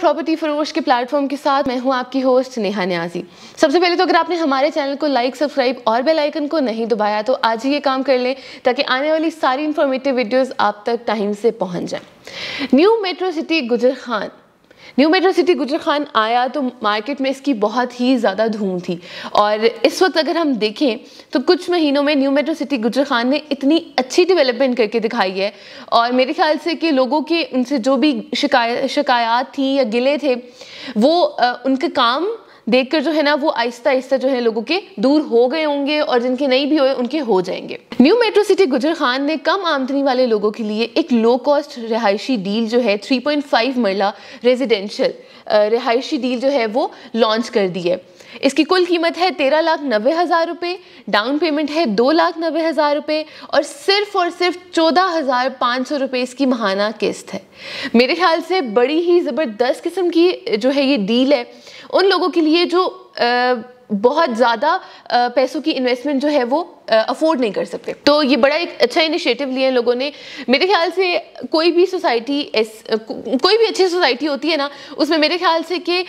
property फरोश के platform के साथ मैं हूं आपकी होस्ट नेहा न्याजी सबसे पहले तो अगर आपने हमारे चैनल को लाइक सब्सक्राइब और बेल आइकन को नहीं दबाया तो आज ही ये काम कर लें ताकि आने वाली सारी इंफॉर्मेटिव वीडियोस आप तक टाइम से पहुंच जाएं न्यू मेट्रो सिटी गुजर खान न्यू मेट्रो सिटी गुजर खान आया तो मार्केट में इसकी बहुत ही ज़्यादा धूम थी और इस वक्त अगर हम देखें तो कुछ महीनों में न्यू मेट्रो सिटी गुजर खान ने इतनी अच्छी डेवलपमेंट करके दिखाई है और मेरे ख्याल से कि लोगों के उनसे जो भी शिकाय शिकायत थी या गिले थे वो उनके काम देखकर जो है ना वो आहिस्ता आहिस्ता जो है लोगों के दूर हो गए होंगे और जिनके नहीं भी हुए उनके हो जाएंगे न्यू मेट्रो सिटी गुजर खान ने कम आमदनी वाले लोगों के लिए एक लो कॉस्ट रिहायशी डील जो है 3.5 मरला रेजिडेंशियल रिहायशी डील जो है वो लॉन्च कर दी है इसकी कुल कीमत है तेरह लाख नब्बे हज़ार रुपये डाउन पेमेंट है दो लाख नब्बे हज़ार रुपये और सिर्फ और सिर्फ चौदह हज़ार पाँच सौ रुपये इसकी महाना किस्त है मेरे ख्याल से बड़ी ही ज़बरदस्त किस्म की जो है ये डील है उन लोगों के लिए ये जो बहुत ज़्यादा पैसों की इन्वेस्टमेंट जो है वो अफोर्ड नहीं कर सकते तो ये बड़ा एक अच्छा इनिशिएटिव लिया है लोगों ने मेरे ख्याल से कोई भी सोसाइटी एस कोई भी अच्छी सोसाइटी होती है ना उसमें मेरे ख्याल से कि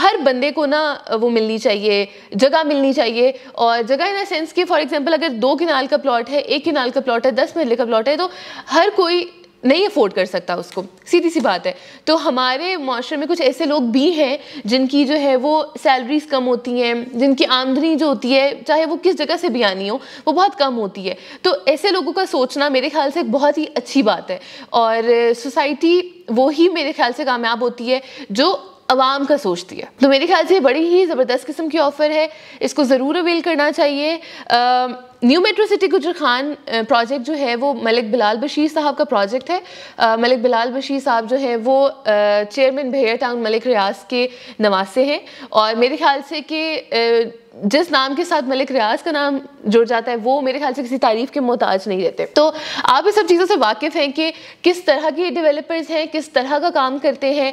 हर बंदे को ना वो मिलनी चाहिए जगह मिलनी चाहिए और जगह इन सेंस कि फॉर एग्जांपल अगर दो किनाल का प्लॉट है एक किनाल का प्लॉट है दस मरले का प्लॉट है तो हर कोई नहीं अफोर्ड कर सकता उसको सीधी सी बात है तो हमारे माशरे में कुछ ऐसे लोग भी हैं जिनकी जो है वो सैलरीज कम होती हैं जिनकी आमदनी जो होती है चाहे वो किस जगह से भी आनी हो वो बहुत कम होती है तो ऐसे लोगों का सोचना मेरे ख्याल से एक बहुत ही अच्छी बात है और सोसाइटी वो ही मेरे ख्याल से कामयाब होती है जो आवाम का सोचती है तो मेरे ख्याल से बड़ी ही ज़बरदस्त किस्म की ऑफ़र है इसको ज़रूर अवेल करना चाहिए आ, न्यू मेट्रो सिटी गुजर खान प्रोजेक्ट जो है वो मलिक बिलाल बशीर साहब का प्रोजेक्ट है मलिक बिलाल बशीर साहब जो है वो चेयरमैन भेयर टाउन मलिक रियाज के नवासे हैं और मेरे ख्याल से कि जिस नाम के साथ मलिक रियाज का नाम जुड़ जाता है वो मेरे ख्याल से किसी तारीफ के मोहताज नहीं रहते तो आप इस सब चीज़ों से वाकिफ़ हैं कि किस तरह के डेवलपर्स हैं किस तरह का काम करते हैं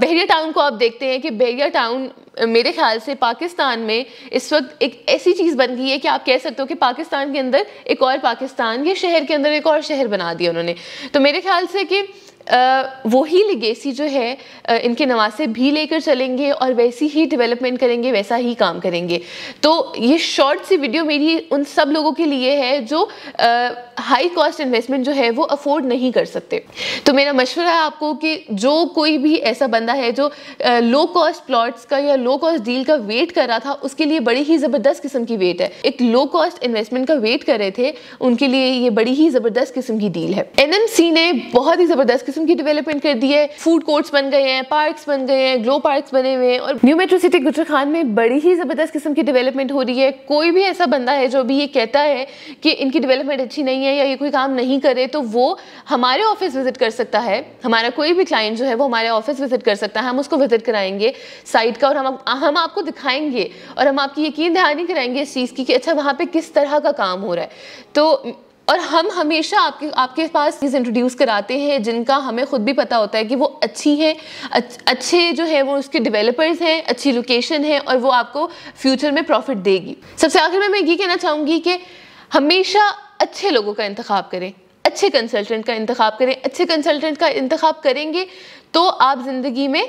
बहरिया टाउन को आप देखते हैं कि बहरिया टाउन मेरे ख्याल से पाकिस्तान में इस वक्त एक ऐसी चीज़ बन गई है कि आप कह सकते हो कि पाकिस्तान के अंदर एक और पाकिस्तान या शहर के अंदर एक और शहर बना दिया उन्होंने तो मेरे ख्याल से कि वही लिगेसी जो है इनके नवासे भी लेकर चलेंगे और वैसी ही डेवलपमेंट करेंगे वैसा ही काम करेंगे तो ये शॉर्ट सी वीडियो मेरी उन सब लोगों के लिए है जो हाई कॉस्ट इन्वेस्टमेंट जो है वो अफोर्ड नहीं कर सकते तो मेरा मशवरा है आपको कि जो कोई भी ऐसा बंदा है जो लो कॉस्ट प्लॉट्स का या लो कॉस्ट डील का वेट कर रहा था उसके लिए बड़ी ही ज़बरदस्त किस्म की वेट है एक लो कॉस्ट इन्वेस्टमेंट का वेट कर रहे थे उनके लिए ये बड़ी ही ज़बरदस्त किस्म की डील है एनएमसी ने बहुत ही ज़बरदस्त किस्म की डिवेलपमेंट कर दी है फूड कोर्ट्स बन गए हैं पार्क्स बन गए हैं ग्लो पार्क्स बने हुए हैं और न्यू मेट्रो सिटी खान में बड़ी ही ज़बरदस्त किस्म की डिवेलपमेंट हो रही है कोई भी ऐसा बंदा है जो भी ये कहता है कि इनकी डिवेलपमेंट अच्छी नहीं है है या ये कोई काम नहीं करे तो वो हमारे ऑफिस विजिट कर सकता है हमारा कोई भी क्लाइंट जो है वो हमारे ऑफिस विजिट कर सकता है हम उसको विजिट कराएंगे साइट का और हम हम आपको दिखाएंगे और हम आपकी यकीन दहानी कराएंगे इस चीज़ की कि अच्छा वहाँ पर किस तरह का काम हो रहा है तो और हम हमेशा आपके आपके पास चीज़ इंट्रोड्यूस कराते हैं जिनका हमें खुद भी पता होता है कि वो अच्छी हैं अच, अच्छे जो है वो उसके डेवलपर्स हैं अच्छी लोकेशन है और वो आपको फ्यूचर में प्रॉफिट देगी सबसे आखिर में मैं ये कहना चाहूँगी कि हमेशा अच्छे लोगों का इंतखा करें अच्छे कंसल्टेंट का इंतखा करें अच्छे कंसल्टेंट का इंतखा करेंगे तो आप ज़िंदगी में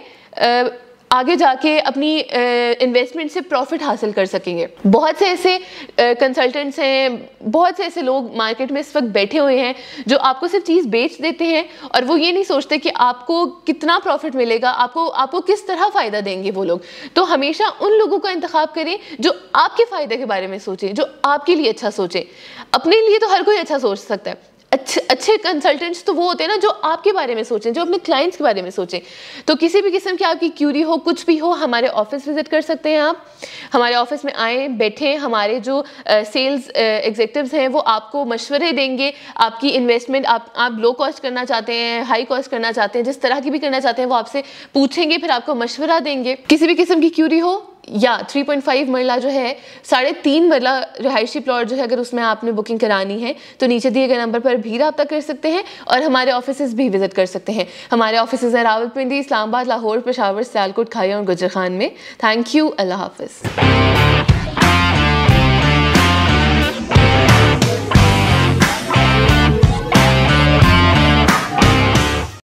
आगे जाके अपनी इन्वेस्टमेंट से प्रॉफिट हासिल कर सकेंगे बहुत से ऐसे कंसल्टेंट्स हैं बहुत से ऐसे लोग मार्केट में इस वक्त बैठे हुए हैं जो आपको सिर्फ चीज़ बेच देते हैं और वो ये नहीं सोचते कि आपको कितना प्रॉफिट मिलेगा आपको आपको किस तरह फ़ायदा देंगे वो लोग तो हमेशा उन लोगों का इंतखा करें जो आपके फ़ायदे के बारे में सोचें जो आपके लिए अच्छा सोचें अपने लिए तो हर कोई अच्छा सोच सकता है अच्छे अच्छे कंसल्टेंट्स तो वो होते हैं ना जो आपके बारे में सोचें जो अपने क्लाइंट्स के बारे में सोचें तो किसी भी किस्म की आपकी क्यूरी हो कुछ भी हो हमारे ऑफिस विज़िट कर सकते हैं आप हमारे ऑफिस में आएँ बैठें हमारे जो सेल्स एग्जेक्टिव हैं वो आपको मशवरे देंगे आपकी इन्वेस्टमेंट आप आप लो कॉस्ट करना चाहते हैं हाई कॉस्ट करना चाहते हैं जिस तरह की भी करना चाहते हैं वो आपसे पूछेंगे फिर आपको मशवरा देंगे किसी भी किस्म की क्यूरी हो या 3.5 मरला जो है साढ़े तीन मरला रहायशी प्लॉट जो है अगर उसमें आपने बुकिंग करानी है तो नीचे दिए गए नंबर पर भी रबा कर सकते हैं और हमारे ऑफिस भी विजिट कर सकते हैं हमारे ऑफिस हैं रावलपिंडी इस्लामाबाद लाहौर पेशावर सियालकोट खाया और गुजर खान में थैंक यू अल्लाह हाफ